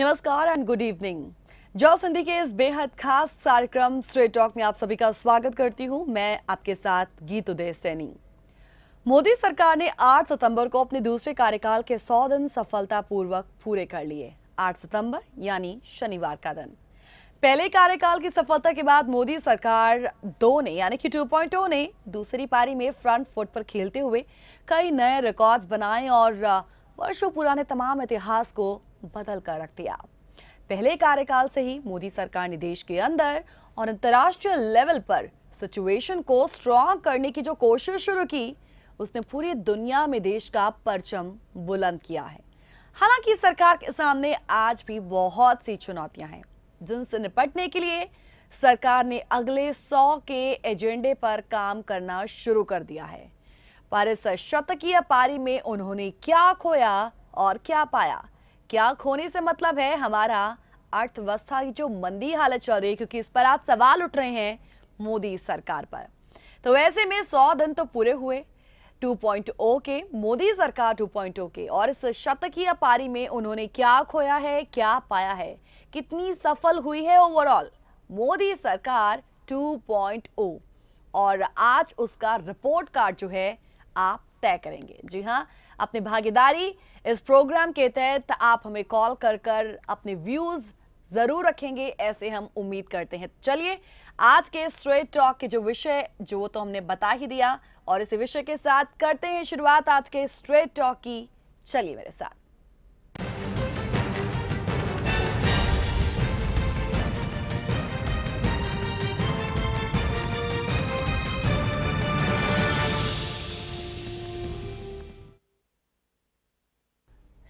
नमस्कार and good evening jaw संधि के इस बेहद खास कार्यक्रम स्ट्रेट टॉक में आप सभी का स्वागत करती हूं मैं आपके साथ गीत उदय सैनी मोदी सरकार ने 8 सितंबर को अपने दूसरे कार्यकाल के 100 दिन सफलतापूर्वक पूरे कर लिए 8 सितंबर यानी शनिवार का दिन पहले कार्यकाल की सफलता के बाद मोदी सरकार दो ने यानी कि 2.0 ने दूसरी पारी में फ्रंट फुट पर खेलते हुए कई नए रिकॉर्ड्स बनाए और वर्षों पुराने तमाम इतिहास को बदल कर रख दिया पहले कार्यकाल से ही मोदी सरकार ने देश के अंदर और अंतर्राष्ट्रीय लेवल पर सिचुएशन को स्ट्रॉन्ग करने की जो कोशिश शुरू की उसने पूरी दुनिया में देश का परचम बुलंद किया है हालांकि सरकार के सामने आज भी बहुत सी चुनौतियां हैं जिनसे निपटने के लिए सरकार ने अगले सौ के एजेंडे पर काम करना शुरू कर दिया है पर इस शतकीय पारी में उन्होंने क्या खोया और क्या पाया क्या खोने से मतलब है हमारा अर्थव्यवस्था की जो मंदी हालत चल रही है क्योंकि इस पर आप सवाल उठ रहे हैं मोदी सरकार पर तो वैसे में 100 दिन तो पूरे हुए 2.0 के मोदी सरकार 2.0 के और इस शतकीय पारी में उन्होंने क्या खोया है क्या पाया है कितनी सफल हुई है ओवरऑल मोदी सरकार 2.0 और आज उसका रिपोर्ट कार्ड जो है आप तय करेंगे जी हाँ अपनी भागीदारी इस प्रोग्राम के तहत आप हमें कॉल कर कर अपने व्यूज जरूर रखेंगे ऐसे हम उम्मीद करते हैं चलिए आज के स्ट्रेट टॉक के जो विषय जो तो हमने बता ही दिया और इस विषय के साथ करते हैं शुरुआत आज के स्ट्रेट टॉक की चलिए मेरे साथ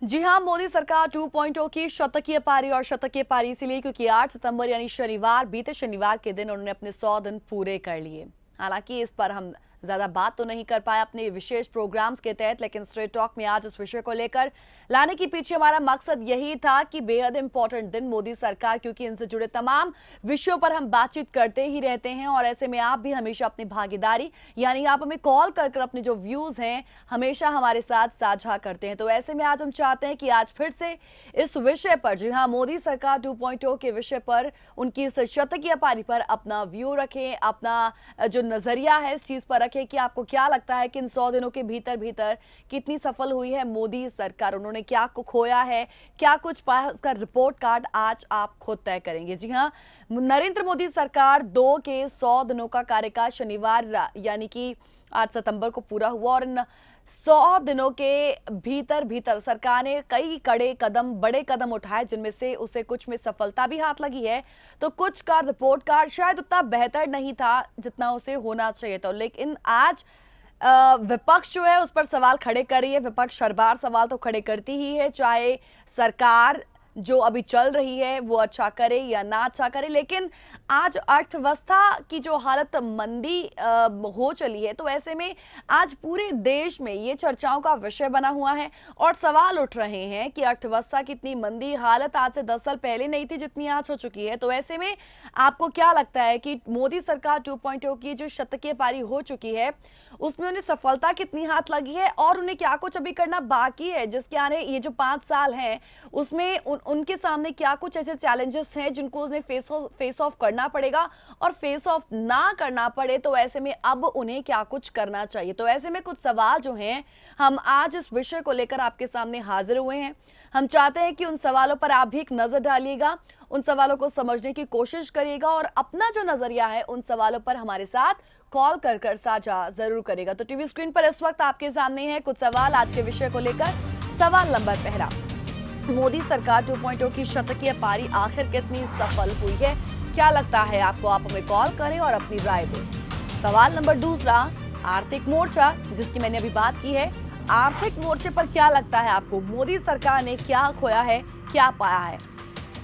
जी हाँ मोदी सरकार 2.0 की शतकीय पारी और शतकीय पारी इसीलिए क्योंकि 8 सितंबर यानी शनिवार बीते शनिवार के दिन उन्होंने अपने 100 दिन पूरे कर लिए हालांकि इस पर हम ज्यादा बात तो नहीं कर पाया अपने विशेष प्रोग्राम्स के तहत लेकिन स्ट्रेट टॉक में आज उस विषय को लेकर लाने के पीछे हमारा मकसद यही था कि बेहद इंपॉर्टेंट दिन मोदी सरकार क्योंकि इनसे जुड़े तमाम विषयों पर हम बातचीत करते ही रहते हैं और ऐसे में आप भी हमेशा अपनी भागीदारी यानी आप हमें कॉल कर कर अपने जो व्यूज हैं हमेशा हमारे साथ साझा करते हैं तो ऐसे में आज हम चाहते हैं कि आज फिर से इस विषय पर जी हाँ मोदी सरकार टू oh के विषय पर उनकी इस शतकीय पारी पर अपना व्यू रखें अपना जो नजरिया है इस चीज पर रखें रखें कि आपको क्या लगता है कि इन सौ दिनों के भीतर भीतर कितनी सफल हुई है मोदी सरकार उन्होंने क्या को खोया है क्या कुछ पाया उसका रिपोर्ट कार्ड आज आप खुद तय करेंगे जी हाँ नरेंद्र मोदी सरकार दो के सौ दिनों का कार्यकाल शनिवार यानी कि आठ सितंबर को पूरा हुआ और सौ दिनों के भीतर भीतर सरकार ने कई कड़े कदम बड़े कदम उठाए जिनमें से उसे कुछ में सफलता भी हाथ लगी है तो कुछ का रिपोर्ट कार्ड शायद उतना बेहतर नहीं था जितना उसे होना चाहिए था लेकिन आज विपक्ष जो है उस पर सवाल खड़े कर रही है विपक्ष हर बार सवाल तो खड़े करती ही है चाहे सरकार जो अभी चल रही है वो अच्छा करे या ना अच्छा करे लेकिन आज अर्थव्यवस्था की जो हालत मंदी हो चली है तो ऐसे में आज पूरे देश में ये चर्चाओं का विषय बना हुआ है और सवाल उठ रहे हैं कि अर्थव्यवस्था की इतनी मंदी हालत आज से दस साल पहले नहीं थी जितनी आज हो चुकी है तो ऐसे में आपको क्या लगता है कि मोदी सरकार टू की जो शतकीय पारी हो चुकी है उसमें उन्हें सफलता कितनी हाथ लगी है और उन्हें क्या कुछ अभी करना बाकी है जिसके आने ये जो पांच साल है उसमें उनके सामने क्या कुछ ऐसे चैलेंजेस हैं जिनको उन्हें फेस ऑफ फेस ऑफ करना पड़ेगा और फेस ऑफ ना करना पड़े तो ऐसे में अब उन्हें क्या कुछ करना चाहिए तो ऐसे में कुछ सवाल जो हैं हम आज इस विषय को लेकर आपके सामने हाजिर हुए हैं हम चाहते हैं कि उन सवालों पर आप भी एक नजर डालिएगा उन सवालों को समझने की कोशिश करिएगा और अपना जो नजरिया है उन सवालों पर हमारे साथ कॉल कर कर साझा जरूर करेगा तो टीवी स्क्रीन पर इस वक्त आपके सामने है कुछ सवाल आज के विषय को लेकर सवाल नंबर पहला मोदी सरकार 2.0 की शतकीय पारी आखिर कितनी सफल हुई है क्या लगता है आपको आप हमें कॉल करें और अपनी राय दें सवाल नंबर दूसरा आर्थिक मोर्चा जिसकी मैंने अभी बात की है आर्थिक मोर्चे पर क्या लगता है आपको मोदी सरकार ने क्या खोया है क्या पाया है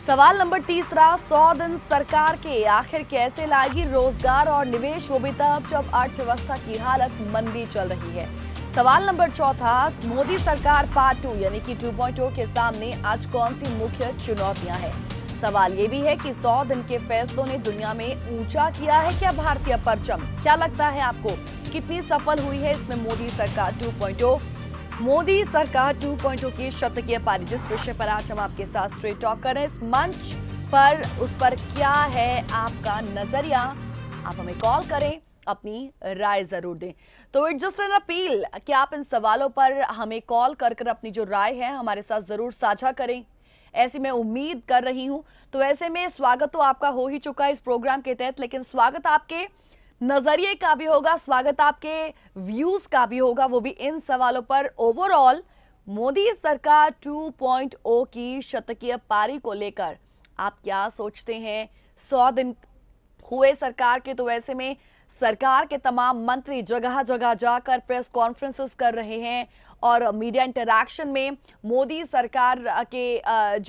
सवाल नंबर तीसरा सौ दिन सरकार के आखिर कैसे लाएगी रोजगार और निवेश वो भी तब जब अर्थव्यवस्था की हालत मंदी चल रही है सवाल नंबर चौथा मोदी सरकार पार्ट टू यानी कि 2.0 के सामने आज कौन सी मुख्य चुनौतियां हैं सवाल ये भी है कि 100 दिन के फैसलों ने दुनिया में ऊंचा किया है क्या भारतीय परचम क्या लगता है आपको कितनी सफल हुई है इसमें मोदी सरकार 2.0 मोदी सरकार 2.0 की शतकीय पारी जिस विषय पर आज हम आपके साथ स्ट्रेट टॉक कर रहे हैं इस मंच पर उस पर क्या है आपका नजरिया आप हमें कॉल करें अपनी राय जरूर दें तो इट जस्ट एन अपील कि आप इन सवालों पर हमें कॉल कर कर अपनी जो राय है हमारे साथ ज़रूर साझा करें ऐसी मैं उम्मीद कर रही हूं तो ऐसे में स्वागत तो आपका हो ही चुका है इस प्रोग्राम के तहत लेकिन स्वागत आपके नजरिए का भी होगा स्वागत आपके व्यूज का भी होगा वो भी इन सवालों पर ओवरऑल मोदी सरकार 2.0 की शतकीय पारी को लेकर आप क्या सोचते हैं सौ दिन हुए सरकार के तो वैसे में सरकार के तमाम मंत्री जगह जगह जाकर प्रेस कॉन्फ्रेंसेस कर रहे हैं और मीडिया इंटरैक्शन में मोदी सरकार के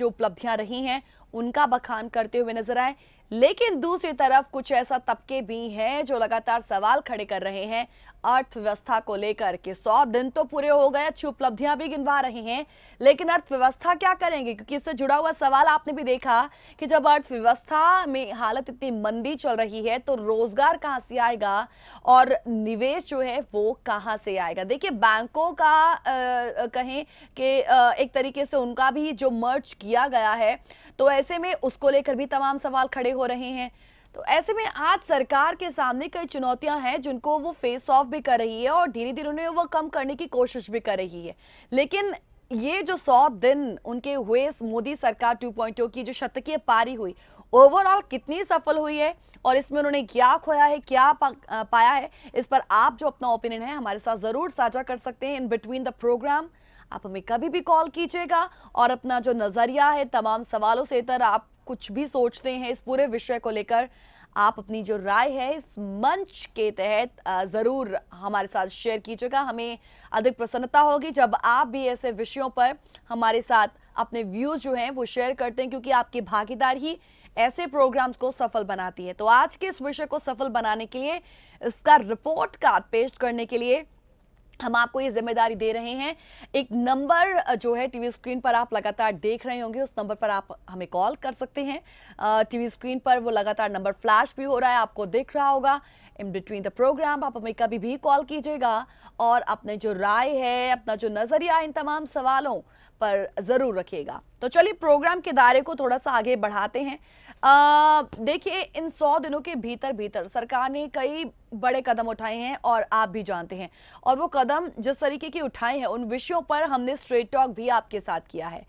जो उपलब्धियां रही हैं उनका बखान करते हुए नजर आए लेकिन दूसरी तरफ कुछ ऐसा तबके भी हैं जो लगातार सवाल खड़े कर रहे हैं अर्थव्यवस्था को लेकर के सौ दिन तो पूरे हो गए अच्छी उपलब्धियां भी गिनवा रहे हैं लेकिन अर्थव्यवस्था क्या करेंगे क्योंकि इससे जुड़ा हुआ सवाल आपने भी देखा कि जब अर्थव्यवस्था में हालत इतनी मंदी चल रही है तो रोजगार कहां से आएगा और निवेश जो है वो कहां से आएगा देखिए बैंकों का आ, कहें कि एक तरीके से उनका भी जो मर्ज किया गया है तो ऐसे में उसको लेकर भी तमाम सवाल खड़े हो रहे हैं तो ऐसे में आज सरकार के सामने कई चुनौतियां हैं जिनको वो फेस ऑफ भी कर रही है और धीरे धीरे उन्हें वो कम करने की कोशिश भी कर रही है लेकिन ये जो सौ दिन उनके हुए मोदी सरकार 2.0 की जो शतकीय पारी हुई ओवरऑल कितनी सफल हुई है और इसमें उन्होंने क्या खोया है क्या पा, पाया है इस पर आप जो अपना ओपिनियन है हमारे साथ जरूर साझा कर सकते हैं इन बिटवीन द प्रोग्राम आप हमें कभी भी कॉल कीजिएगा और अपना जो नज़रिया है तमाम सवालों से इतर आप कुछ भी सोचते हैं इस पूरे विषय को लेकर आप अपनी जो राय है इस मंच के तहत ज़रूर हमारे साथ शेयर कीजिएगा हमें अधिक प्रसन्नता होगी जब आप भी ऐसे विषयों पर हमारे साथ अपने व्यूज़ जो हैं वो शेयर करते हैं क्योंकि आपकी भागीदार ही ऐसे प्रोग्राम्स को सफल बनाती है तो आज के इस विषय को सफल बनाने के लिए इसका रिपोर्ट कार्ड पेश करने के लिए हम आपको ये जिम्मेदारी दे रहे हैं एक नंबर जो है टीवी स्क्रीन पर आप लगातार देख रहे होंगे उस नंबर पर आप हमें कॉल कर सकते हैं टीवी स्क्रीन पर वो लगातार नंबर फ्लैश भी हो रहा है आपको दिख रहा होगा इन बिटवीन द प्रोग्राम आप हमें कभी भी कॉल कीजिएगा और अपने जो राय है अपना जो नज़रिया इन तमाम सवालों पर ज़रूर रखिएगा तो चलिए प्रोग्राम के दायरे को थोड़ा सा आगे बढ़ाते हैं देखिए इन सौ दिनों के भीतर भीतर सरकार ने कई बड़े कदम उठाए हैं और आप भी जानते हैं और वो कदम जिस तरीके के उठाए हैं उन विषयों पर हमने स्ट्रेट टॉक भी आपके साथ किया है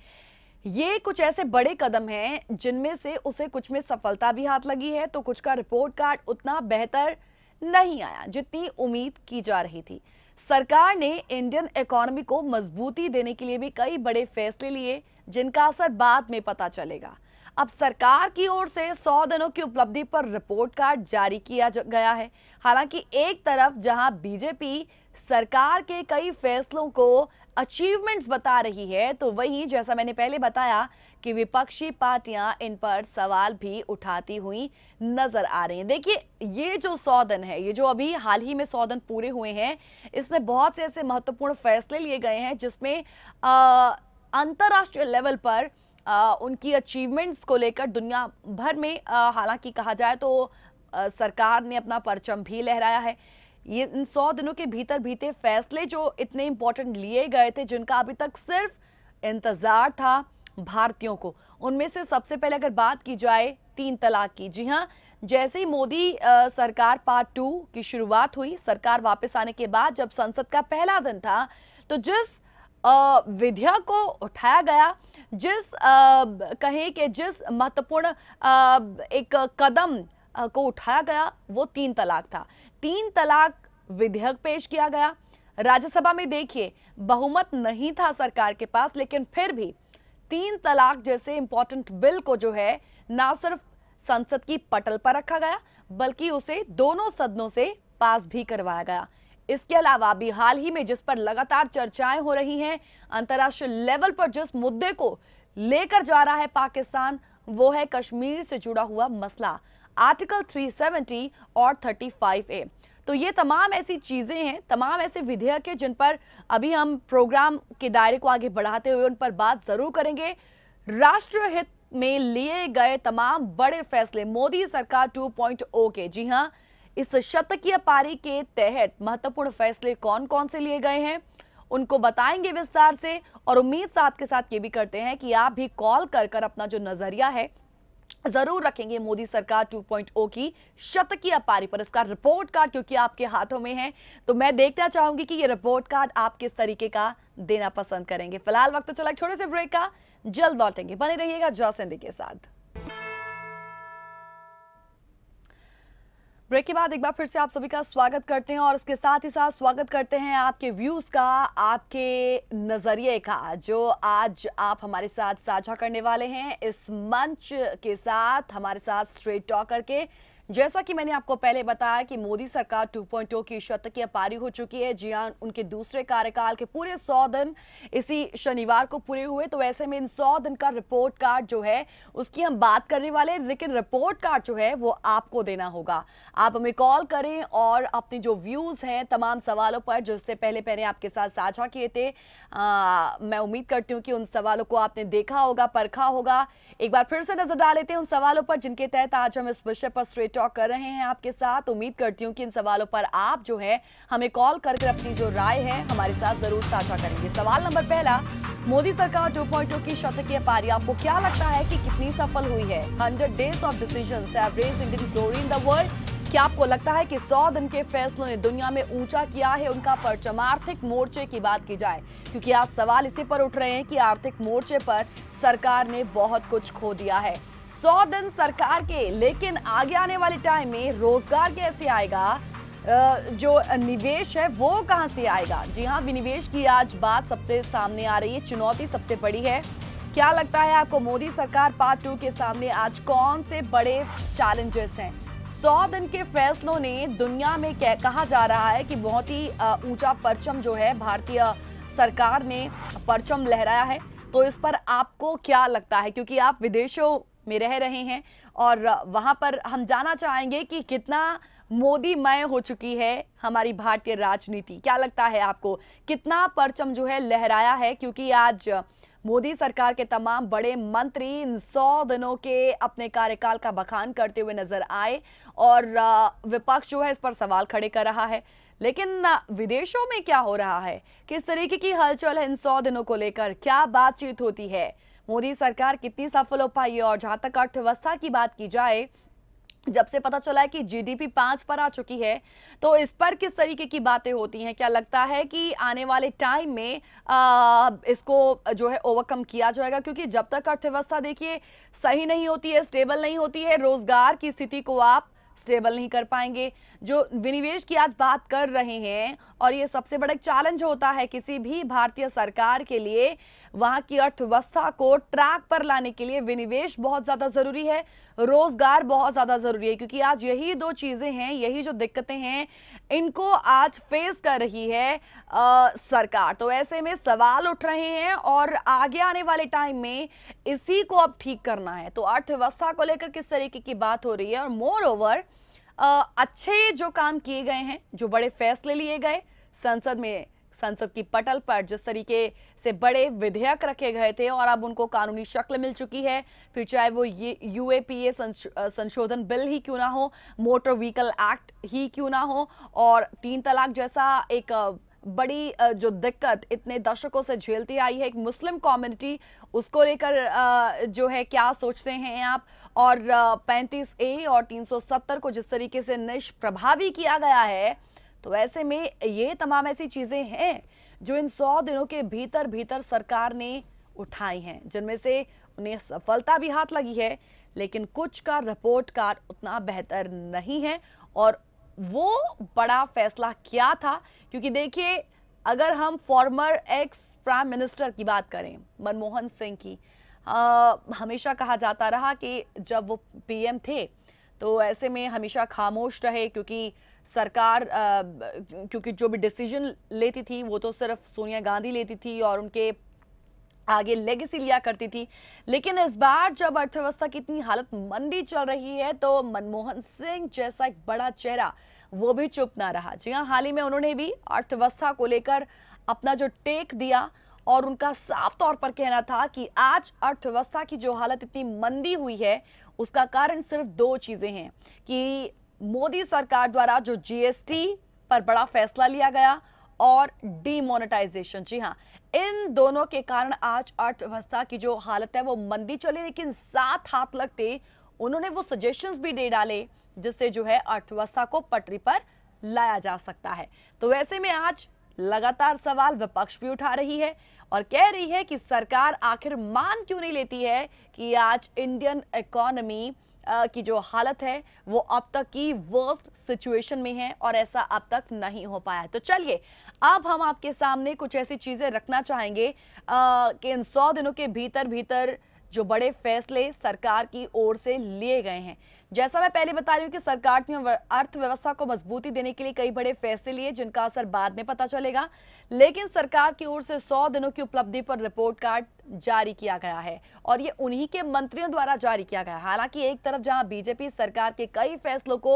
ये कुछ ऐसे बड़े कदम हैं जिनमें से उसे कुछ में सफलता भी हाथ लगी है तो कुछ का रिपोर्ट कार्ड उतना बेहतर नहीं आया जितनी उम्मीद की जा रही थी सरकार ने इंडियन इकोनॉमी को मजबूती देने के लिए भी कई बड़े फैसले लिए जिनका असर बाद में पता चलेगा अब सरकार की ओर से 100 दिनों की उपलब्धि पर रिपोर्ट कार्ड जारी किया गया है हालांकि एक तरफ जहां बीजेपी सरकार के कई फैसलों को अचीवमेंट्स बता रही है तो वहीं जैसा मैंने पहले बताया कि विपक्षी पार्टियां इन पर सवाल भी उठाती हुई नजर आ रही हैं देखिए ये जो सौदन है ये जो अभी हाल ही में सौदन पूरे हुए हैं इसमें बहुत से ऐसे महत्वपूर्ण फैसले लिए गए हैं जिसमें अंतर्राष्ट्रीय लेवल पर आ, उनकी अचीवमेंट्स को लेकर दुनिया भर में हालांकि कहा जाए तो आ, सरकार ने अपना परचम भी लहराया है ये इन सौ दिनों के भीतर भीते फैसले जो इतने इम्पोर्टेंट लिए गए थे जिनका अभी तक सिर्फ इंतज़ार था भारतीयों को उनमें से सबसे पहले अगर बात की जाए तीन तलाक की जी हाँ जैसे ही मोदी आ, सरकार पार्ट टू की शुरुआत हुई सरकार वापस आने के बाद जब संसद का पहला दिन था तो जिस विधेयक को उठाया गया जिस आ, कहें कि जिस महत्वपूर्ण एक कदम को उठाया गया वो तीन तलाक था तीन तलाक विधेयक पेश किया गया राज्यसभा में देखिए बहुमत नहीं था सरकार के पास लेकिन फिर भी तीन तलाक जैसे इंपॉर्टेंट बिल को जो है ना सिर्फ संसद की पटल पर रखा गया बल्कि उसे दोनों सदनों से पास भी करवाया गया इसके अलावा अभी हाल ही में जिस पर लगातार चर्चाएं हो रही हैं अंतर्राष्ट्रीय लेवल पर जिस मुद्दे को लेकर जा रहा है पाकिस्तान वो है कश्मीर से जुड़ा हुआ मसला आर्टिकल 370 और 35 ए तो ये तमाम ऐसी चीज़ें हैं तमाम ऐसे विधेयक हैं जिन पर अभी हम प्रोग्राम के दायरे को आगे बढ़ाते हुए उन पर बात ज़रूर करेंगे हित में लिए गए तमाम बड़े फैसले मोदी सरकार 2.0 के जी हाँ इस शतकीय पारी के तहत महत्वपूर्ण फैसले कौन कौन से लिए गए हैं उनको बताएंगे विस्तार से और उम्मीद साथ के साथ ये भी करते हैं कि आप भी कॉल कर कर अपना जो नजरिया है जरूर रखेंगे मोदी सरकार 2.0 की शतकीय पारी पर इसका रिपोर्ट कार्ड क्योंकि आपके हाथों में है तो मैं देखना चाहूंगी कि ये रिपोर्ट कार्ड आप किस तरीके का देना पसंद करेंगे फिलहाल वक्त तो चला छोटे से ब्रेक का जल्द लौटेंगे बने रहिएगा जौसिंदी के साथ ब्रेक के बाद एक बार फिर से आप सभी का स्वागत करते हैं और इसके साथ ही साथ स्वागत करते हैं आपके व्यूज का आपके नजरिए का जो आज आप हमारे साथ साझा करने वाले हैं इस मंच के साथ हमारे साथ स्ट्रेट टॉकर के जैसा कि मैंने आपको पहले बताया कि मोदी सरकार 2.0 की शतकीय की पारी हो चुकी है जी हाँ उनके दूसरे कार्यकाल के पूरे 100 दिन इसी शनिवार को पूरे हुए तो ऐसे में इन 100 दिन का रिपोर्ट कार्ड जो है उसकी हम बात करने वाले हैं लेकिन रिपोर्ट कार्ड जो है वो आपको देना होगा आप हमें कॉल करें और अपने जो व्यूज हैं तमाम सवालों पर जो इससे पहले मैंने आपके साथ साझा किए थे आ, मैं उम्मीद करती हूँ कि उन सवालों को आपने देखा होगा परखा होगा एक बार फिर से नजर डाल लेते हैं उन सवालों पर जिनके तहत आज हम इस विषय पर स्ट्रेट टॉक कर रहे हैं आपके साथ उम्मीद करती हूँ कि इन सवालों पर आप जो है हमें कॉल कर अपनी जो राय है हमारे साथ जरूर साझा करेंगे सवाल नंबर पहला मोदी सरकार टू 2.0 की शतकीय पारी आपको क्या लगता है कि कितनी सफल हुई है hundred days of decision average Indian glory in the world क्या आपको लगता है कि 100 दिन के फैसलों ने दुनिया में ऊंचा किया है उनका परचम आर्थिक मोर्चे की बात की जाए क्योंकि आप सवाल इसी पर उठ रहे हैं कि आर्थिक मोर्चे पर सरकार ने बहुत कुछ खो दिया है सौ दिन सरकार के लेकिन आगे आने वाले टाइम में रोजगार कैसे आएगा जो निवेश है वो कहां से आएगा जी हाँ विनिवेश की आज बात सबसे सामने आ रही है चुनौती सबसे बड़ी है क्या लगता है आपको मोदी सरकार पार्ट टू के सामने आज कौन से बड़े चैलेंजेस हैं सौ दिन के फैसलों ने दुनिया में कह, कहा जा रहा है कि बहुत ही ऊंचा परचम जो है भारतीय सरकार ने परचम लहराया है तो इस पर आपको क्या लगता है क्योंकि आप विदेशों में रह रहे हैं और वहां पर हम जाना चाहेंगे कि कितना मोदी मय हो चुकी है हमारी भारतीय राजनीति क्या लगता है आपको कितना परचम जो है लहराया है क्योंकि आज मोदी सरकार के तमाम बड़े मंत्री इन सौ दिनों के अपने कार्यकाल का बखान करते हुए नजर आए और विपक्ष जो है इस पर सवाल खड़े कर रहा है लेकिन विदेशों में क्या हो रहा है किस तरीके की हलचल है इन सौ दिनों को लेकर क्या बातचीत होती है मोदी सरकार कितनी सफल हो पाई है और जहां तक अर्थव्यवस्था की बात की जाए जब से पता चला है कि जीडीपी पांच पर आ चुकी है तो इस पर किस तरीके की बातें होती हैं क्या लगता है कि आने वाले टाइम में आ, इसको जो है ओवरकम किया जाएगा क्योंकि जब तक अर्थव्यवस्था देखिए सही नहीं होती है स्टेबल नहीं होती है रोजगार की स्थिति को आप स्टेबल नहीं कर पाएंगे जो विनिवेश की आज बात कर रहे हैं और ये सबसे बड़ा चैलेंज होता है किसी भी भारतीय सरकार के लिए वहां की अर्थव्यवस्था को ट्रैक पर लाने के लिए विनिवेश बहुत ज्यादा जरूरी है रोजगार बहुत ज्यादा जरूरी है क्योंकि आज यही दो चीजें हैं यही जो दिक्कतें हैं इनको आज फेस कर रही है आ, सरकार तो ऐसे में सवाल उठ रहे हैं और आगे आने वाले टाइम में इसी को अब ठीक करना है तो अर्थव्यवस्था को लेकर किस तरीके की बात हो रही है और मोर ओवर अच्छे जो काम किए गए हैं जो बड़े फैसले लिए गए संसद में संसद की पटल पर जिस तरीके से बड़े विधेयक रखे गए थे और अब उनको कानूनी शक्ल मिल चुकी है फिर चाहे वो ये यूएपीए संशोधन बिल ही क्यों ना हो मोटर व्हीकल एक्ट ही क्यों ना हो और तीन तलाक जैसा एक बड़ी जो दिक्कत इतने दशकों से झेलती आई है एक मुस्लिम कम्युनिटी उसको लेकर जो है क्या सोचते हैं आप और 35 ए और 370 को जिस तरीके से निष्प्रभावी किया गया है तो ऐसे में ये तमाम ऐसी चीज़ें हैं जो इन सौ दिनों के भीतर भीतर सरकार ने उठाई हैं जिनमें से उन्हें सफलता भी हाथ लगी है लेकिन कुछ का रिपोर्ट कार्ड उतना बेहतर नहीं है और वो बड़ा फैसला क्या था क्योंकि देखिए अगर हम फॉर्मर एक्स प्राइम मिनिस्टर की बात करें मनमोहन सिंह की आ, हमेशा कहा जाता रहा कि जब वो पीएम थे तो ऐसे में हमेशा खामोश रहे क्योंकि सरकार क्योंकि जो भी डिसीजन लेती थी वो तो सिर्फ सोनिया गांधी लेती थी और उनके आगे लेगेसी लिया करती थी लेकिन इस बार जब अर्थव्यवस्था की इतनी हालत मंदी चल रही है तो मनमोहन सिंह जैसा एक बड़ा चेहरा वो भी चुप ना रहा जी हाँ हाल ही में उन्होंने भी अर्थव्यवस्था को लेकर अपना जो टेक दिया और उनका साफ तौर पर कहना था कि आज अर्थव्यवस्था की जो हालत इतनी मंदी हुई है उसका कारण सिर्फ दो चीज़ें हैं कि मोदी सरकार द्वारा जो जीएसटी पर बड़ा फैसला लिया गया और डीमोनेटाइजेशन जी हाँ इन दोनों के कारण आज अर्थव्यवस्था की जो हालत है वो मंदी चली लेकिन साथ हाथ लगते उन्होंने वो सजेशंस भी दे डाले जिससे जो है अर्थव्यवस्था को पटरी पर लाया जा सकता है तो वैसे में आज लगातार सवाल विपक्ष भी उठा रही है और कह रही है कि सरकार आखिर मान क्यों नहीं लेती है कि आज इंडियन इकोनॉमी की जो हालत है वो अब तक की वर्स्ट सिचुएशन में है और ऐसा अब तक नहीं हो पाया तो चलिए अब हम आपके सामने कुछ ऐसी चीजें रखना चाहेंगे कि इन सौ दिनों के भीतर भीतर जो बड़े फैसले सरकार की ओर से लिए गए हैं जैसा मैं पहले बता रही हूँ कि सरकार ने अर्थव्यवस्था को मजबूती देने के लिए कई बड़े फैसले लिए जिनका असर बाद में पता चलेगा लेकिन सरकार की ओर से 100 दिनों की उपलब्धि पर रिपोर्ट कार्ड जारी किया गया है और ये उन्हीं के मंत्रियों द्वारा जारी किया गया हालांकि एक तरफ जहां बीजेपी सरकार के कई फैसलों को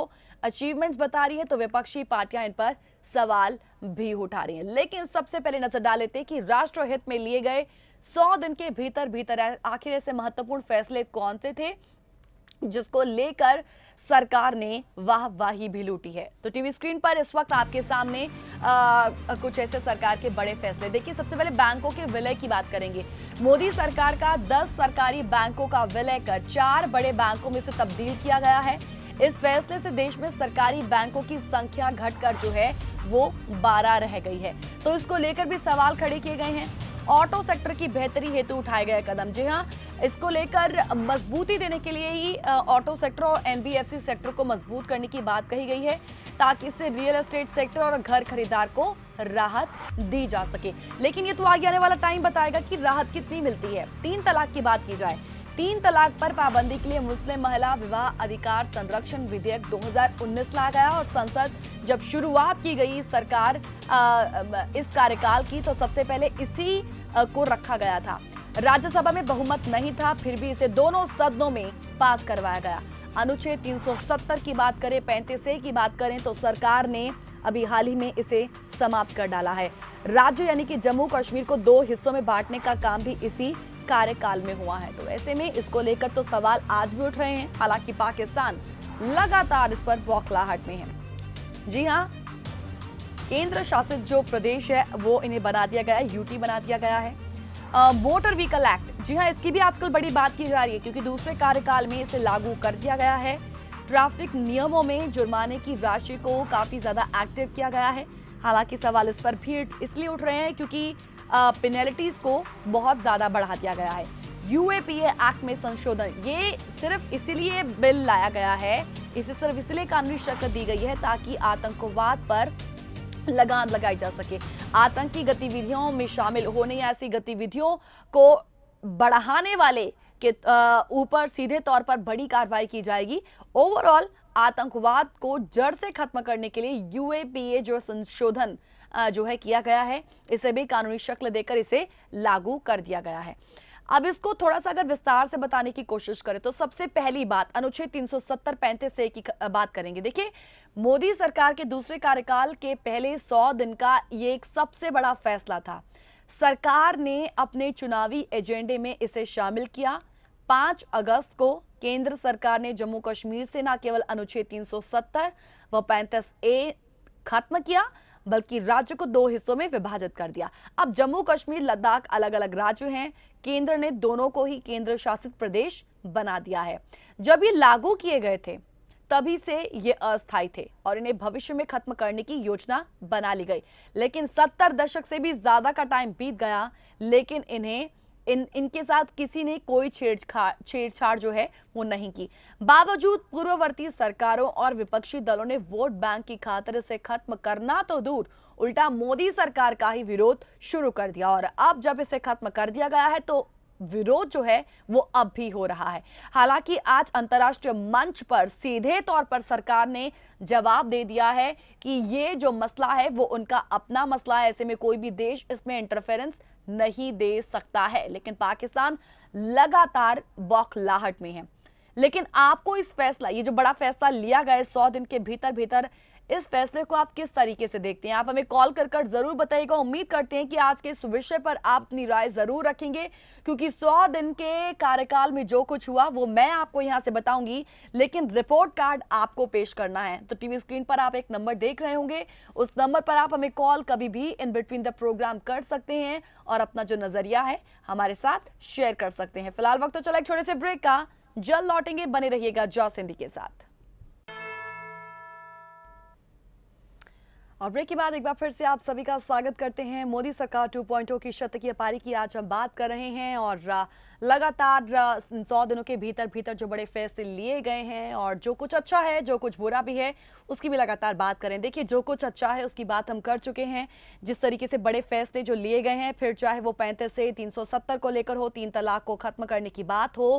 अचीवमेंट्स बता रही है तो विपक्षी पार्टियां इन पर सवाल भी उठा रही हैं लेकिन सबसे पहले नजर डाल लेते हैं कि राष्ट्रहित में लिए गए सौ दिन के भीतर भीतर आखिर ऐसे महत्वपूर्ण फैसले कौन से थे जिसको लेकर सरकार ने वाह वाही भी लूटी है तो टीवी स्क्रीन पर इस वक्त आपके सामने आ, कुछ ऐसे सरकार के बड़े फैसले देखिए सबसे पहले बैंकों के विलय की बात करेंगे मोदी सरकार का 10 सरकारी बैंकों का विलय कर चार बड़े बैंकों में से तब्दील किया गया है इस फैसले से देश में सरकारी बैंकों की संख्या घटकर जो है वो बारह रह गई है तो इसको लेकर भी सवाल खड़े किए गए हैं ऑटो सेक्टर की बेहतरी हेतु उठाए गए कदम जी हाँ इसको लेकर मजबूती देने के लिए ही ऑटो सेक्टर और एनबीएफसी सेक्टर को मजबूत करने की बात कही गई है ताकि इससे रियल एस्टेट सेक्टर और घर खरीदार को राहत दी जा सके लेकिन ये तो आगे आने वाला टाइम बताएगा कि राहत कितनी मिलती है तीन तलाक की बात की जाए तीन तलाक पर पाबंदी के लिए मुस्लिम महिला विवाह अधिकार संरक्षण विधेयक 2019 लाया गया और संसद जब शुरुआत की गई सरकार आ, इस कार्यकाल की तो सबसे पहले इसी को रखा गया था राज्यसभा में बहुमत नहीं था फिर भी इसे दोनों सदनों में पास करवाया गया अनुच्छेद 370 की बात करें पैंतीस ए की बात करें तो सरकार ने अभी हाल ही में इसे समाप्त कर डाला है राज्य यानी कि जम्मू कश्मीर को दो हिस्सों में बांटने का काम भी इसी कार्यकाल में हुआ है तो ऐसे में इसको लेकर तो सवाल आज भी उठ रहे हैं हालांकि पाकिस्तान लगातार इस पर बौखलाहट में है जी हाँ केंद्र शासित जो प्रदेश है वो इन्हें बना दिया गया है यूटी बना दिया गया है मोटर व्हीकल एक्ट जी हाँ इसकी भी आजकल बड़ी बात की जा रही है क्योंकि दूसरे कार्यकाल में इसे लागू कर दिया गया है ट्रैफिक नियमों में जुर्माने की राशि को काफ़ी ज़्यादा एक्टिव किया गया है हालांकि सवाल इस पर भी इसलिए उठ रहे हैं क्योंकि पेनल्टीज को बहुत ज़्यादा बढ़ा दिया गया है यूएपीए एक्ट में संशोधन ये सिर्फ इसीलिए बिल लाया गया है इसे सिर्फ इसलिए कानूनी शक्ल दी गई है ताकि आतंकवाद पर लगान लगाई जा सके आतंकी गतिविधियों में शामिल होने या ऐसी गतिविधियों को बढ़ाने वाले के ऊपर सीधे तौर पर बड़ी कार्रवाई की जाएगी ओवरऑल आतंकवाद को जड़ से खत्म करने के लिए यूएपीए जो संशोधन जो है किया गया है इसे भी कानूनी शक्ल देकर इसे लागू कर दिया गया है अब इसको थोड़ा सा अगर विस्तार से बताने की कोशिश करें तो सबसे पहली बात अनुच्छेद सत्तर पैंतीस से की बात करेंगे देखिए मोदी सरकार के दूसरे कार्यकाल के पहले सौ दिन का ये एक सबसे बड़ा फैसला था सरकार ने अपने चुनावी एजेंडे में इसे शामिल किया पांच अगस्त को केंद्र सरकार ने जम्मू कश्मीर से न केवल अनुच्छेद तीन सौ सत्तर व पैंतीस ए खत्म किया बल्कि राज्य को दो हिस्सों में विभाजित कर दिया अब जम्मू कश्मीर लद्दाख अलग अलग राज्य हैं केंद्र ने दोनों को ही केंद्र शासित प्रदेश बना दिया है जब ये लागू किए गए थे तभी से ये अस्थायी थे और इन्हें भविष्य में खत्म करने की योजना बना ली गई लेकिन सत्तर दशक से भी ज्यादा का टाइम बीत गया लेकिन इन्हें इन इनके साथ किसी ने कोई छेड़छाड़ छेड़छाड़ जो है वो नहीं की बावजूद पूर्ववर्ती सरकारों और विपक्षी दलों ने वोट बैंक की खातर इसे खत्म करना तो दूर उल्टा मोदी सरकार का ही विरोध शुरू कर दिया और अब जब इसे खत्म कर दिया गया है तो विरोध जो है वो अब भी हो रहा है हालांकि आज अंतरराष्ट्रीय मंच पर सीधे तौर पर सरकार ने जवाब दे दिया है कि ये जो मसला है वो उनका अपना मसला है ऐसे में कोई भी देश इसमें इंटरफेरेंस नहीं दे सकता है लेकिन पाकिस्तान लगातार बौखलाहट में है लेकिन आपको इस फैसला ये जो बड़ा फैसला लिया गया है सौ दिन के भीतर भीतर इस फैसले को आप किस तरीके से देखते हैं आप हमें कॉल कर कर जरूर बताइएगा उम्मीद करते हैं कि आज के इस विषय पर आप अपनी राय जरूर रखेंगे क्योंकि 100 दिन के कार्यकाल में जो कुछ हुआ वो मैं आपको यहां से बताऊंगी लेकिन रिपोर्ट कार्ड आपको पेश करना है तो टीवी स्क्रीन पर आप एक नंबर देख रहे होंगे उस नंबर पर आप हमें कॉल कभी भी इन बिटवीन द प्रोग्राम कर सकते हैं और अपना जो नजरिया है हमारे साथ शेयर कर सकते हैं फिलहाल वक्त तो चला एक छोटे से ब्रेक का जल्द लौटेंगे बने रहिएगा जॉस हिंदी के साथ और ब्रेक के बाद एक बार फिर से आप सभी का स्वागत करते हैं मोदी सरकार 2.0 की शतकीय पारी की आज हम बात कर रहे हैं और लगातार सौ दिनों के भीतर भीतर जो बड़े फैसले लिए गए हैं और जो कुछ अच्छा है जो कुछ बुरा भी है उसकी भी लगातार बात करें देखिए जो कुछ अच्छा है उसकी बात हम कर चुके हैं जिस तरीके से बड़े फैसले जो लिए गए हैं फिर चाहे वो पैंतीस से तीन को लेकर हो तीन तलाक को खत्म करने की बात हो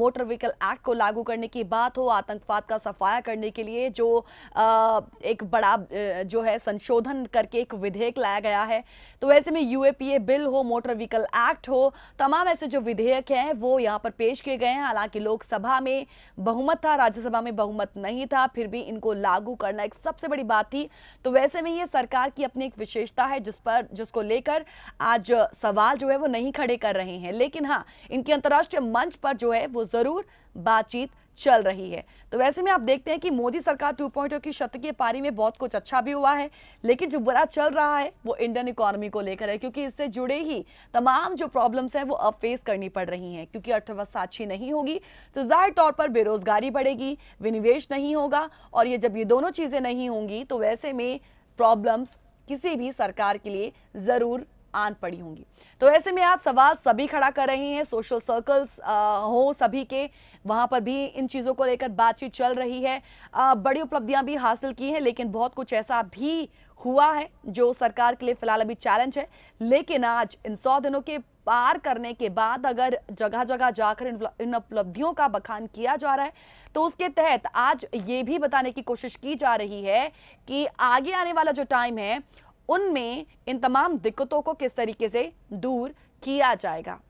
मोटर व्हीकल एक्ट को लागू करने की बात हो आतंकवाद का सफाया करने के लिए जो एक बड़ा जो है है संशोधन करके एक विधेयक लाया गया है तो ऐसे में यूएपीए बिल हो मोटर व्हीकल एक्ट हो तमाम ऐसे जो विधेयक हैं वो यहाँ पर पेश किए गए हैं हालांकि लोकसभा में बहुमत था राज्यसभा में बहुमत नहीं था फिर भी इनको लागू करना एक सबसे बड़ी बात थी तो वैसे में ये सरकार की अपनी एक विशेषता है जिस पर जिसको लेकर आज सवाल जो है वो नहीं खड़े कर रहे हैं लेकिन हाँ इनके अंतर्राष्ट्रीय मंच पर जो है वो जरूर बातचीत चल रही है तो वैसे में आप देखते हैं कि मोदी सरकार टू पॉइंट oh की शतकीय पारी में बहुत कुछ अच्छा भी हुआ है लेकिन जो बुरा चल रहा है वो इंडियन इकोनॉमी को लेकर है क्योंकि इससे जुड़े ही तमाम जो प्रॉब्लम्स हैं वो अब फेस करनी पड़ रही हैं क्योंकि अर्थव्यवस्था अच्छी नहीं होगी तो जाहिर तौर पर बेरोजगारी बढ़ेगी विनिवेश नहीं होगा और ये जब ये दोनों चीज़ें नहीं होंगी तो वैसे में प्रॉब्लम्स किसी भी सरकार के लिए ज़रूर आन पड़ी होंगी तो ऐसे में आज सवाल सभी खड़ा कर रहे हैं सोशल सर्कल्स हो सभी के वहां पर भी इन चीज़ों को लेकर बातचीत चल रही है आ, बड़ी उपलब्धियां भी हासिल की हैं लेकिन बहुत कुछ ऐसा भी हुआ है जो सरकार के लिए फिलहाल अभी चैलेंज है लेकिन आज इन सौ दिनों के पार करने के बाद अगर जगह जगह जाकर इन उपलब्धियों का बखान किया जा रहा है तो उसके तहत आज ये भी बताने की कोशिश की जा रही है कि आगे आने वाला जो टाइम है उनमें इन तमाम दिक्कतों को किस तरीके से दूर किया जाएगा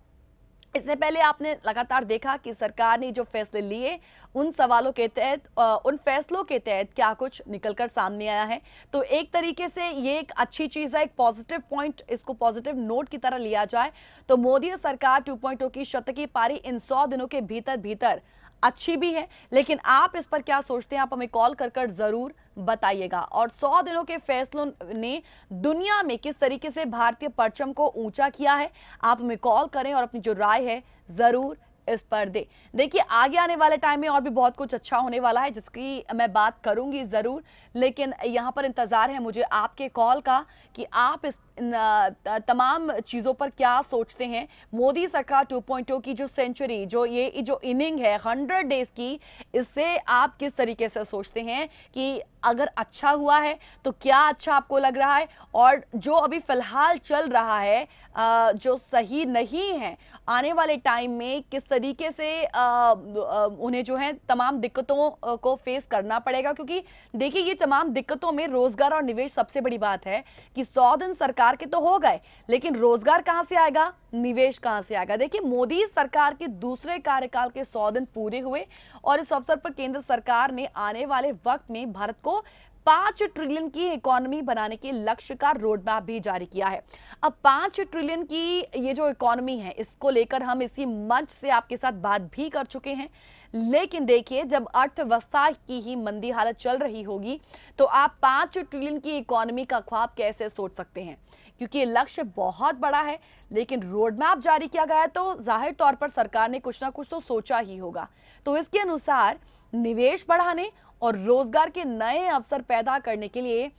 इससे पहले आपने लगातार देखा कि सरकार ने जो फैसले लिए उन सवालों के तहत उन फैसलों के तहत क्या कुछ निकलकर सामने आया है तो एक तरीके से ये एक अच्छी चीज़ है एक पॉजिटिव पॉइंट इसको पॉजिटिव नोट की तरह लिया जाए तो मोदी सरकार 2.0 की शतकी पारी इन सौ दिनों के भीतर भीतर अच्छी भी है लेकिन आप इस पर क्या सोचते हैं आप हमें कॉल कर कर जरूर बताइएगा और 100 दिनों के फैसलों ने दुनिया में किस तरीके से भारतीय परचम को ऊंचा किया है आप हमें कॉल करें और अपनी जो राय है जरूर इस पर दे देखिए आगे आने वाले टाइम में और भी बहुत कुछ अच्छा होने वाला है जिसकी मैं बात करूंगी ज़रूर लेकिन यहां पर इंतज़ार है मुझे आपके कॉल का कि आप इस इन तमाम चीज़ों पर क्या सोचते हैं मोदी सरकार 2.0 की जो सेंचुरी जो ये जो इनिंग है 100 डेज की इससे आप किस तरीके से सोचते हैं कि अगर अच्छा हुआ है तो क्या अच्छा आपको लग रहा है और जो अभी फिलहाल चल रहा है जो सही नहीं है आने वाले टाइम में किस तरीके से उन्हें जो है तमाम दिक्कतों को फेस करना पड़ेगा क्योंकि देखिए ये तमाम दिक्कतों में रोजगार और निवेश सबसे बड़ी बात है कि सौ दिन सरकार सरकार के तो हो गए लेकिन रोजगार कहां से आएगा निवेश कहां से आएगा देखिए मोदी सरकार के दूसरे कार्यकाल के सौ दिन पूरे हुए और इस अवसर पर केंद्र सरकार ने आने वाले वक्त में भारत को पांच ट्रिलियन की इकोनॉमी बनाने के लक्ष्य का रोड मैप भी जारी किया है अब पांच ट्रिलियन की ये जो इकोनॉमी है इसको लेकर हम इसी मंच से आपके साथ बात भी कर चुके हैं लेकिन देखिए जब अर्थव्यवस्था की ही मंदी हालत चल रही होगी तो आप पांच ट्रिलियन की इकोनॉमी का ख्वाब कैसे सोच सकते हैं क्योंकि ये लक्ष्य बहुत बड़ा है लेकिन रोड मैप जारी किया गया तो जाहिर तौर पर सरकार ने कुछ ना कुछ तो सोचा ही होगा तो इसके अनुसार निवेश बढ़ाने और रोजगार के नए अवसर पैदा करने के लिए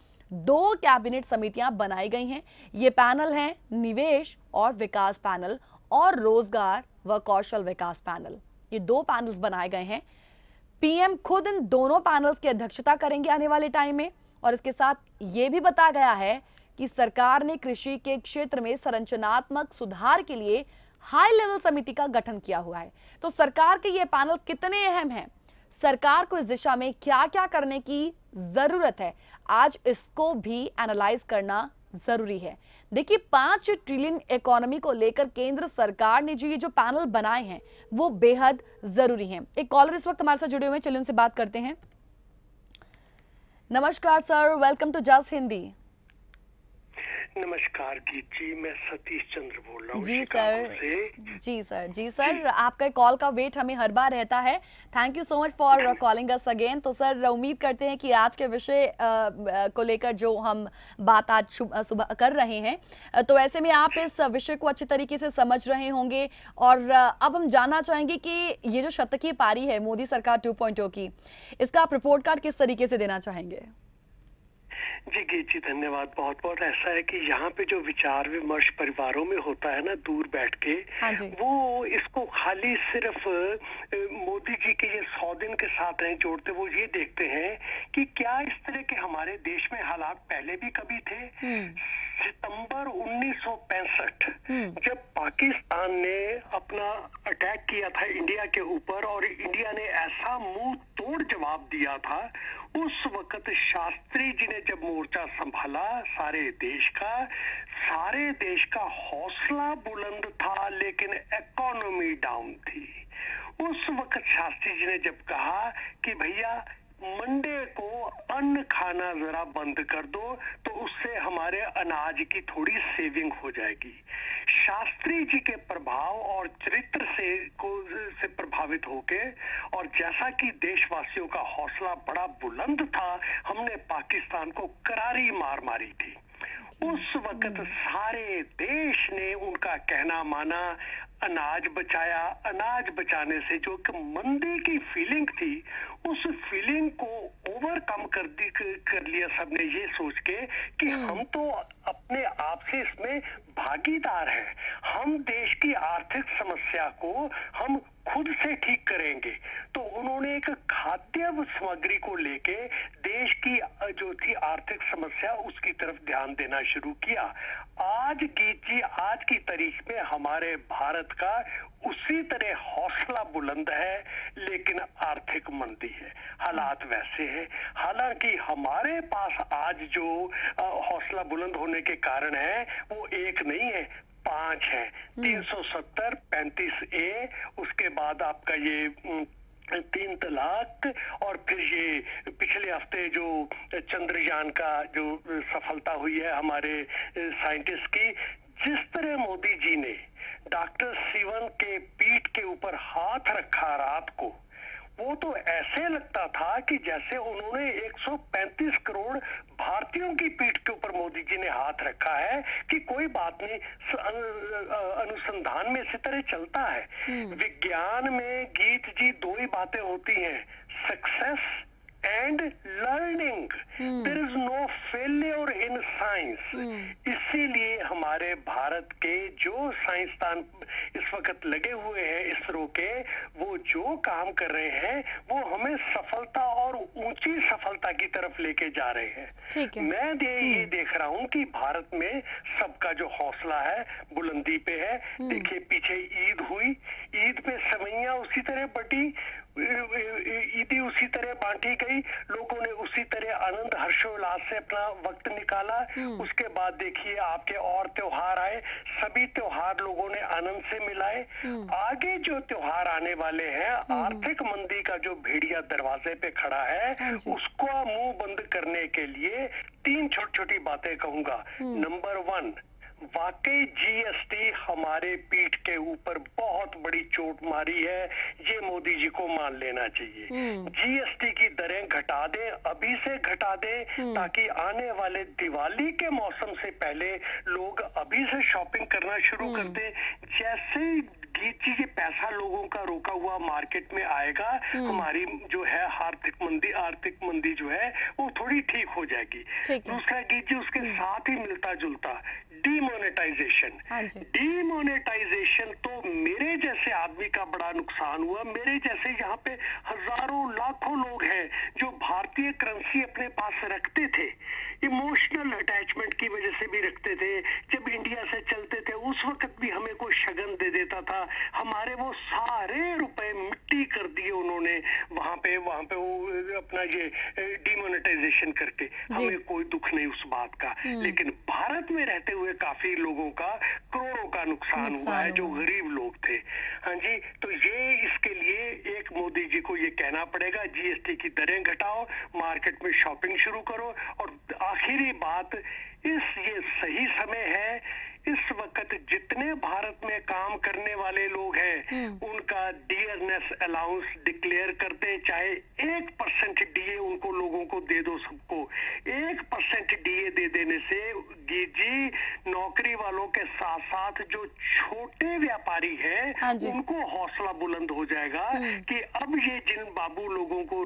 दो कैबिनेट समितियां बनाई गई हैं ये पैनल हैं निवेश और विकास पैनल और रोजगार व कौशल विकास पैनल ये दो पैनल्स बनाए गए हैं पीएम खुद इन दोनों पैनल्स की अध्यक्षता करेंगे आने वाले टाइम में और इसके साथ ये भी बताया गया है कि सरकार ने कृषि के क्षेत्र में संरचनात्मक सुधार के लिए हाई लेवल समिति का गठन किया हुआ है तो सरकार के ये पैनल कितने अहम हैं सरकार को इस दिशा में क्या क्या करने की जरूरत है आज इसको भी एनालाइज करना जरूरी है देखिए पांच ट्रिलियन इकोनॉमी को लेकर केंद्र सरकार ने जो ये जो पैनल बनाए हैं वो बेहद जरूरी हैं एक कॉलर इस वक्त हमारे साथ जुड़े हुए हैं चलिए उनसे बात करते हैं नमस्कार sir welcome to just Hindi नमस्कार गीत जी मैं सतीश चंद्र बोल रहा हूँ जी सर जी सर जी सर आपका कॉल का वेट हमें हर बार रहता है thank you so much for calling us again तो सर उम्मीद करते हैं कि आज के विषय को लेकर जो हम बात आज सुबह कर रहे हैं तो ऐसे में आप इस विषय को अच्छी तरीके से समझ रहे होंगे और अब हम जानना चाहेंगे कि ये जो शतकीय पारी है मोदी सरकार टू की इसका आप रिपोर्ट कार्ड किस तरीके से देना चाहेंगे जी गीत जी धन्यवाद बहुत बहुत ऐसा है कि यहाँ पे जो विचार विमर्श परिवारों में होता है ना दूर बैठ के हाँ वो इसको खाली सिर्फ मोदी जी के ये सौ दिन के साथ नहीं जोड़ते वो ये देखते हैं कि क्या इस तरह के हमारे देश में हालात पहले भी कभी थे हम्म। सितंबर 1965 हम्म। जब पाकिस्तान ने अपना अटैक किया था इंडिया के ऊपर और इंडिया ने ऐसा मुंह तोड़ जवाब दिया था उस वक्त शास्त्री जी ने जब मोर्चा संभाला सारे देश का सारे देश का हौसला बुलंद था लेकिन इकोनॉमी डाउन थी उस वक्त शास्त्री जी ने जब कहा कि भैया मंडे को अन्न खाना जरा बंद कर दो तो उससे हमारे अनाज की थोड़ी सेविंग हो जाएगी शास्त्री जी के प्रभाव और चरित्र से को प्रभावित होके और जैसा कि देशवासियों का हौसला बड़ा बुलंद था हमने पाकिस्तान को करारी मार मारी थी उस वक्त हम्म। सारे देश ने उनका कहना माना अनाज बचाया अनाज बचाने से जो एक मंदी की फीलिंग थी उस फीलिंग को ओवरकम कर दी कर लिया सबने ये सोच के कि हम्म। हम तो अपने आप से इसमें भागीदार हैं हम देश की आर्थिक समस्या को हम खुद से ठीक करेंगे तो उन्होंने एक खाद्य सामग्री को लेके देश की जो थी आर्थिक समस्या उसकी तरफ ध्यान देना शुरू किया आज की जी आज की तारीख में हमारे भारत का उसी तरह हौसला बुलंद है लेकिन आर्थिक मंदी है हालात वैसे हैं हालांकि हमारे पास आज जो हौसला बुलंद होने के कारण है वो एक नहीं है पांच है हम्म। तीन सौ सत्तर पैंतीस ए उसके बाद आपका ये हम्म, तीन तलाक और फिर ये पिछले हफ्ते जो चंद्रयान का जो सफलता हुई है हमारे साइंटिस्ट की जिस तरह मोदी जी ने डॉक्टर सिवन के पीठ के ऊपर हाथ रखा रात को वो तो ऐसे लगता था कि जैसे उन्होंने 135 करोड़ भारतीयों की पीठ के ऊपर मोदी जी ने हाथ रखा है कि कोई बात नहीं अनुसंधान में इसी तरह चलता है हम्म। विज्ञान में गीत जी दो ही बातें होती हैं success and learning there is no failure in science इसीलिए हमारे भारत के जो साइंसदान इस वक्त लगे हुए हैं इसरो के वो जो काम कर रहे हैं वो हमें सफलता और ऊंची सफलता की तरफ लेके जा रहे हैं है। मैं दे ये hmm. देख रहा हूँ कि भारत में सबका जो हौसला है बुलंदी पे है hmm. देखिए पीछे ईद हुई ईद पे सवैया उसी तरह बटी ईदी उसी तरह बांटी गई लोगों ने उसी तरह आनंद हर्षोल्लास से अपना वक्त निकाला हम्म। उसके बाद देखिए आपके और त्योहार आए सभी त्योहार लोगों ने आनंद से मिलाए हम्म। आगे जो त्योहार आने वाले हैं हम्म। आर्थिक मंदी का जो भेड़िया दरवाजे पे खड़ा है हाँ उसको मुंह बंद करने के लिए तीन छोटी छोटी बातें कहूंगा नंबर वन वाकई जीएसटी हमारे पीठ के ऊपर बहुत बड़ी चोट मारी है ये मोदी जी को मान लेना चाहिए जीएसटी हम्म। की दरें घटा दें अभी से घटा दें हम्म। ताकि आने वाले दिवाली के मौसम से पहले लोग अभी से शॉपिंग करना शुरू कर हम्म। दें जैसे चीजें पैसा लोगों का रोका हुआ मार्केट में आएगा हमारी जो है आर्थिक मंदी आर्थिक मंदी जो है वो थोड़ी ठीक हो जाएगी दूसरा गीत जी उसके साथ ही मिलता जुलता डीमोनेटाइजेशन हाँ डीमोनेटाइजेशन तो मेरे जैसे आदमी का बड़ा नुकसान हुआ मेरे जैसे यहाँ पे हजारों लाखों लोग हैं जो भारतीय करेंसी अपने पास रखते थे इमोशनल अटैचमेंट की वजह से भी रखते थे जब इंडिया से चलते थे उस वक्त भी हमें कोई शगन दे देता था हमारे वो सारे रुपए मिट्टी कर दिए उन्होंने वहां पे वहां पे वो अपना ये डिमोनेटाइजेशन करके हमें कोई दुख नहीं उस बात का हम्म। लेकिन भारत में रहते हुए में काफी लोगों का करोड़ों का नुकसान हुआ है जो गरीब लोग थे हाँ जी तो ये इसके लिए एक मोदी जी को ये कहना पड़ेगा जीएसटी की दरें घटाओ मार्केट में शॉपिंग शुरू करो और आखिरी बात इस ये सही समय है इस वक्त जितने भारत में काम करने वाले लोग हैं हम्म। उनका डीएनएस अलाउंस डिक्लेयर करते हैं चाहे एक परसेंट डीए उनको लोगों को दे दो सबको एक परसेंट डीए दे देने से गिजी नौकरी वालों के साथ साथ जो छोटे व्यापारी है हाँ उनको हौसला बुलंद हो जाएगा हम्म। कि अब ये जिन बाबू लोगों को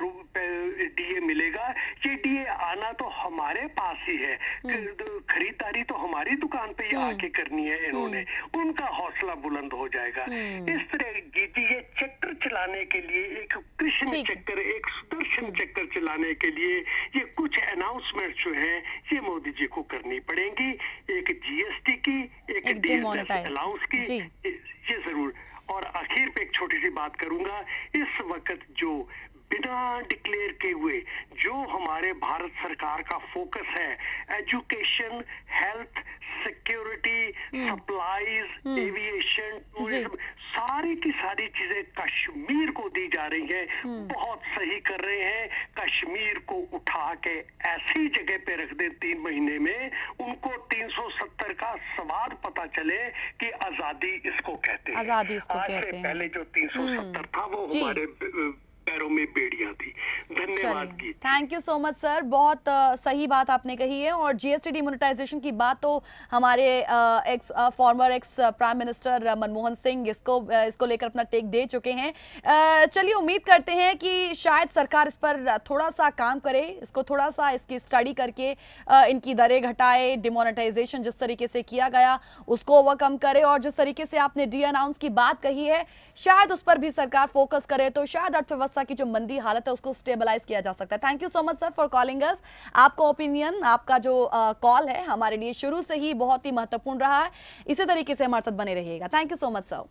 डीए मिलेगा ये डीए आना तो हमारे पास ही है हम्म। खरीदारी तो हमारी दुकान पे ही आके अच्छी करनी है इन्होंने हम्म। उनका हौसला बुलंद हो जाएगा हम्म। इस तरह ये चक्कर चलाने के लिए एक कृष्ण चक्कर एक सुदर्शन हम्म। चक्कर चलाने के लिए ये कुछ अनाउंसमेंट जो है ये मोदी जी को करनी पड़ेगी एक जीएसटी की एक अलाउंस की ये जरूर और आखिर पे एक छोटी सी बात करूंगा इस वक्त जो बिना डिक्लेयर किए हुए जो हमारे भारत सरकार का फोकस है education health security supplies aviation tourism सारी की सारी चीजें कश्मीर को दी जा रही है हम्म। बहुत सही कर रहे हैं कश्मीर को उठा के ऐसी जगह पे रख दे तीन महीने में उनको 370 का स्वाद पता चले कि आजादी इसको कहते हैं आजादी इसको कहते हैं। पहले जो 370 हम्म। था वो हमारे पैरों में बेड़िया थी धन्यवाद की thank you so much sir बहुत सही बात आपने कही है और जीएसटी डिमोनिटाइजेशन की बात तो हमारे ex former ex prime minister Manmohan Singh इसको इसको लेकर अपना टेक दे चुके हैं चलिए उम्मीद करते हैं कि शायद सरकार इस पर थोड़ा सा काम करे इसको थोड़ा सा इसकी स्टडी करके इनकी दरें घटाए डिमोनिटाइजेशन जिस तरीके से किया गया उसको ओवरकम करे और जिस तरीके से आपने डी अनाउंस की बात कही है शायद उस पर भी सरकार फोकस करे तो शायद अर्थव्यवस्था चिकित्सा की जो मंदी हालत है उसको स्टेबलाइज किया जा सकता है thank you so much sir for calling us आपका ओपिनियन आपका जो कॉल है हमारे लिए शुरू से ही बहुत ही महत्वपूर्ण रहा है इसी तरीके से हमारे साथ बने रहिएगा thank you so much sir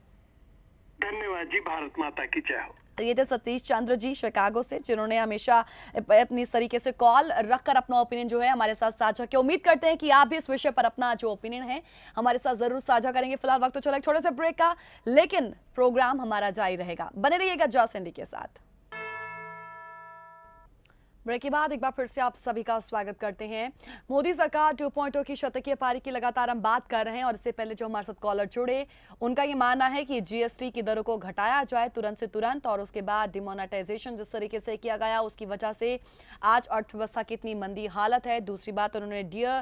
धन्यवाद जी भारत माता की जय तो ये थे सतीश चंद्र जी शिकागो से जिन्होंने हमेशा अपनी इस तरीके से कॉल रखकर अपना ओपिनियन जो है हमारे साथ साझा किया उम्मीद करते हैं कि आप भी इस विषय पर अपना जो ओपिनियन है हमारे साथ जरूर साझा करेंगे फिलहाल वक्त तो चला एक छोटे से ब्रेक का लेकिन प्रोग्राम हमारा जारी रहेगा बने रहिएगा जॉस हिंदी के साथ ब्रेक के बाद एक बार फिर से आप सभी का स्वागत करते हैं मोदी सरकार टू पॉइंट की शतकीय पारी की लगातार हम बात कर रहे हैं और इससे पहले जो हमारे साथ कॉलर जुड़े उनका ये मानना है कि जीएसटी की दरों को घटाया जाए तुरंत से तुरंत और उसके बाद डिमोनाटाइजेशन जिस तरीके से किया गया उसकी वजह से आज अर्थव्यवस्था की इतनी मंदी हालत है दूसरी बात उन्होंने डीए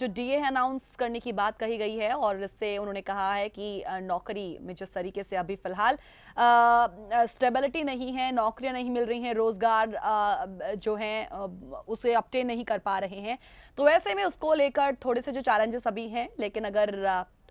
जो डीए है अनाउंस करने की बात कही गई है और इससे उन्होंने कहा है कि नौकरी में जिस तरीके से अभी फिलहाल स्टेबिलिटी नहीं है नौकरियां नहीं मिल रही हैं रोजगार जो है उसे अपटेन नहीं कर पा रहे हैं तो ऐसे में उसको लेकर थोड़े से जो चैलेंजेस अभी हैं लेकिन अगर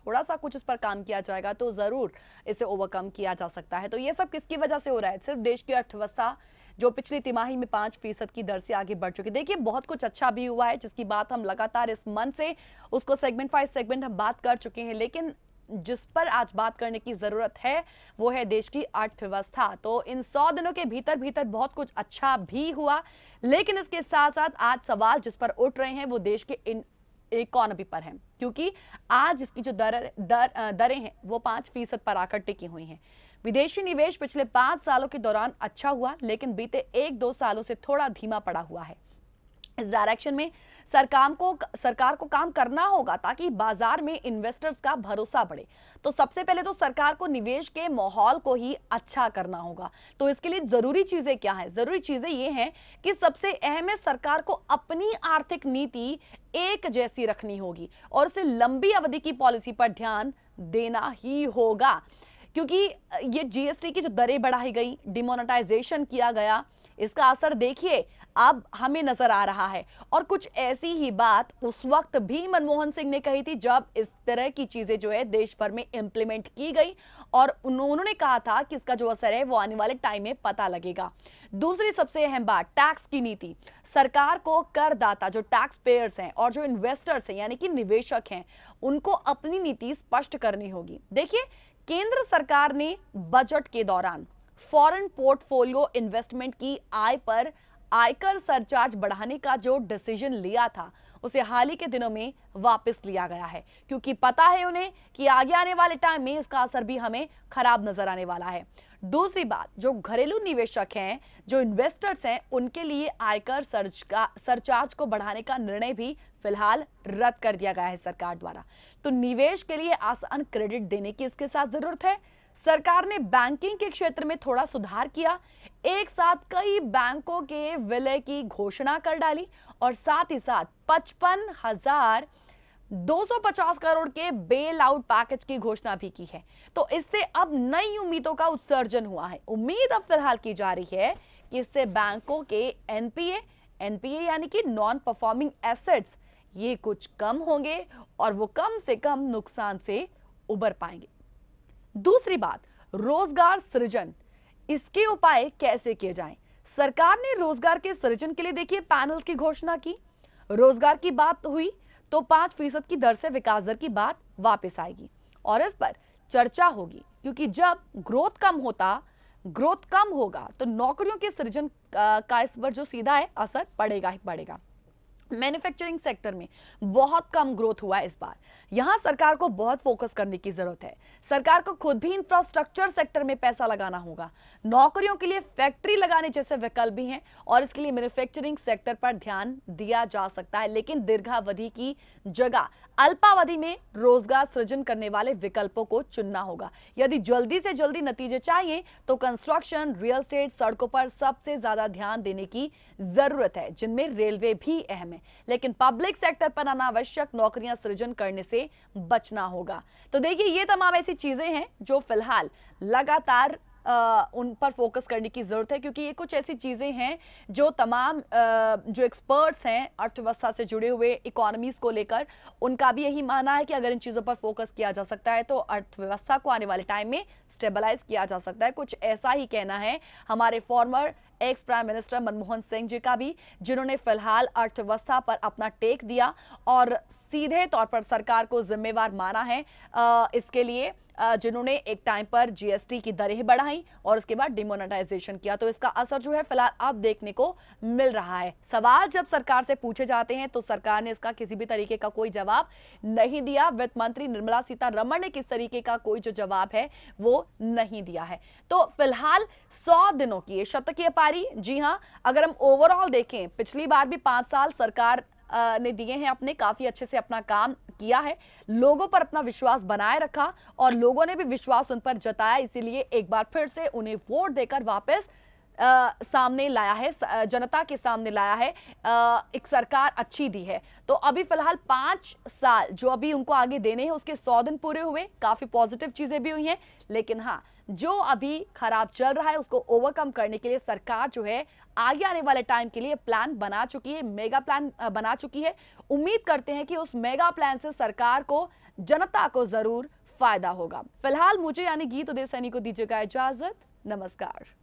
थोड़ा सा कुछ उस पर काम किया जाएगा तो ज़रूर इसे ओवरकम किया जा सकता है तो ये सब किसकी वजह से हो रहा है सिर्फ देश की अर्थव्यवस्था जो पिछली तिमाही में पांच फीसद की दर से आगे बढ़ चुकी है देखिए बहुत कुछ अच्छा भी हुआ है जिसकी बात हम लगातार इस मन से उसको सेगमेंट फाइव सेगमेंट हम बात कर चुके हैं लेकिन जिस पर आज बात करने की ज़रूरत है वो है देश की अर्थव्यवस्था तो इन सौ दिनों के भीतर भीतर बहुत कुछ अच्छा भी हुआ लेकिन इसके साथ साथ आज सवाल जिस पर उठ रहे हैं वो देश के इन इकोनॉमी पर है क्योंकि आज इसकी जो दर दर दरें हैं वो पांच फीसद पर आकर टिकी हुई हैं विदेशी निवेश पिछले पांच सालों के दौरान अच्छा हुआ लेकिन बीते एक दो सालों से थोड़ा धीमा पड़ा हुआ है इस डायरेक्शन में सरकार को सरकार को काम करना होगा ताकि बाजार में इन्वेस्टर्स का भरोसा बढ़े तो सबसे पहले तो सरकार को निवेश के माहौल को ही अच्छा करना होगा तो इसके लिए जरूरी चीजें क्या है जरूरी चीजें ये हैं कि सबसे अहम है सरकार को अपनी आर्थिक नीति एक जैसी रखनी होगी और उसे लंबी अवधि की पॉलिसी पर ध्यान देना ही होगा क्योंकि ये जीएसटी की जो दरें बढ़ाई गई डिमोनेटाइजेशन किया गया इसका असर देखिए अब हमें नजर आ रहा है और कुछ ऐसी ही बात उस वक्त भी मनमोहन सिंह ने कही थी जब इस तरह की चीजें जो है देश भर में इंप्लीमेंट की गई और उन्होंने कहा था कि इसका जो असर है वो आने वाले टाइम में पता लगेगा दूसरी सबसे अहम बात टैक्स की नीति सरकार को करदाता जो टैक्स पेयर्स हैं और जो इन्वेस्टर्स हैं यानी कि निवेशक हैं उनको अपनी नीति स्पष्ट करनी होगी देखिए केंद्र सरकार ने बजट के दौरान फॉरेन पोर्टफोलियो इन्वेस्टमेंट की आय पर आयकर सरचार्ज बढ़ाने का जो डिसीजन लिया था उसे हाल ही के दिनों में वापस लिया गया है क्योंकि पता है उन्हें कि आगे आने वाले टाइम में इसका असर भी हमें खराब नजर आने वाला है दूसरी बात जो घरेलू निवेशक हैं जो इन्वेस्टर्स हैं उनके लिए आयकर सर्च का सरचार्ज को बढ़ाने का निर्णय भी फिलहाल रद्द कर दिया गया है सरकार द्वारा तो निवेश के लिए आसान क्रेडिट देने की इसके साथ जरूरत है सरकार ने बैंकिंग के क्षेत्र में थोड़ा सुधार किया एक साथ कई बैंकों के विलय की घोषणा कर डाली और साथ ही साथ पचपन हजार पचास करोड़ के बेल आउट पैकेज की घोषणा भी की है तो इससे अब नई उम्मीदों का उत्सर्जन हुआ है उम्मीद अब फिलहाल की जा रही है कि इससे बैंकों के एनपीए एनपीए यानी कि नॉन परफॉर्मिंग एसेट्स ये कुछ कम होंगे और वो कम से कम नुकसान से उबर पाएंगे दूसरी बात रोजगार सृजन इसके उपाय कैसे किए जाएं? सरकार ने रोजगार के सृजन के लिए देखिए पैनल की घोषणा की रोजगार की बात हुई तो पांच फीसद की दर से विकास दर की बात वापस आएगी और इस पर चर्चा होगी क्योंकि जब ग्रोथ कम होता ग्रोथ कम होगा तो नौकरियों के सृजन का इस पर जो सीधा है असर पड़ेगा ही पड़ेगा मैन्युफैक्चरिंग सेक्टर में बहुत कम ग्रोथ हुआ इस बार यहां सरकार को बहुत फोकस करने की जरूरत है सरकार को खुद भी इंफ्रास्ट्रक्चर सेक्टर में पैसा लगाना होगा नौकरियों के लिए फैक्ट्री लगाने जैसे विकल्प भी हैं और इसके लिए मैन्युफैक्चरिंग सेक्टर पर ध्यान दिया जा सकता है लेकिन दीर्घावधि की जगह अल्पावधि में रोजगार सृजन करने वाले विकल्पों को चुनना होगा यदि जल्दी से जल्दी नतीजे चाहिए तो कंस्ट्रक्शन रियल स्टेट सड़कों पर सबसे ज्यादा ध्यान देने की जरूरत है जिनमें रेलवे भी अहम है में लेकिन पब्लिक सेक्टर पर अनावश्यक नौकरियां सृजन करने से बचना होगा तो देखिए ये तमाम ऐसी चीजें हैं जो फिलहाल लगातार आ, उन पर फोकस करने की ज़रूरत है क्योंकि ये कुछ ऐसी चीज़ें हैं जो तमाम आ, जो एक्सपर्ट्स हैं अर्थव्यवस्था से जुड़े हुए इकोनॉमीज़ को लेकर उनका भी यही मानना है कि अगर इन चीज़ों पर फोकस किया जा सकता है तो अर्थव्यवस्था को आने वाले टाइम में स्टेबलाइज किया जा सकता है कुछ ऐसा ही कहना है हमारे former ex prime minister Manmohan Singh ji का भी जिन्होंने फिलहाल अर्थव्यवस्था पर अपना टेक दिया और सीधे तौर पर सरकार को जिम्मेवार माना है इसके लिए जिन्होंने एक टाइम पर जीएसटी की दरें बढ़ाई और उसके बाद डिमोनेटाइजेशन किया तो इसका असर जो है फिलहाल अब देखने को मिल रहा है सवाल जब सरकार से पूछे जाते हैं तो सरकार ने इसका किसी भी तरीके का कोई जवाब नहीं दिया वित्त मंत्री निर्मला सीतारमण ने किस तरीके का कोई जो जवाब है वो नहीं दिया है तो फिलहाल सौ दिनों की शतकीय पारी जी हाँ अगर हम ओवरऑल देखें पिछली बार भी पांच साल सरकार ने दिए हैं अपने काफ़ी अच्छे से अपना काम किया है लोगों पर अपना विश्वास बनाए रखा और लोगों ने भी विश्वास उन पर जताया इसीलिए एक बार फिर से उन्हें वोट देकर वापस आ, सामने लाया है जनता के सामने लाया है आ, एक सरकार अच्छी दी है तो अभी फिलहाल पांच साल जो अभी उनको आगे देने हैं उसके सौ दिन पूरे हुए काफी पॉजिटिव चीजें भी हुई हैं लेकिन हाँ जो अभी खराब चल रहा है उसको ओवरकम करने के लिए सरकार जो है आगे आने वाले टाइम के लिए प्लान बना चुकी है मेगा प्लान बना चुकी है उम्मीद करते हैं कि उस मेगा प्लान से सरकार को जनता को जरूर फायदा होगा फिलहाल मुझे यानी गीत उदय सैनी को दीजिएगा इजाजत नमस्कार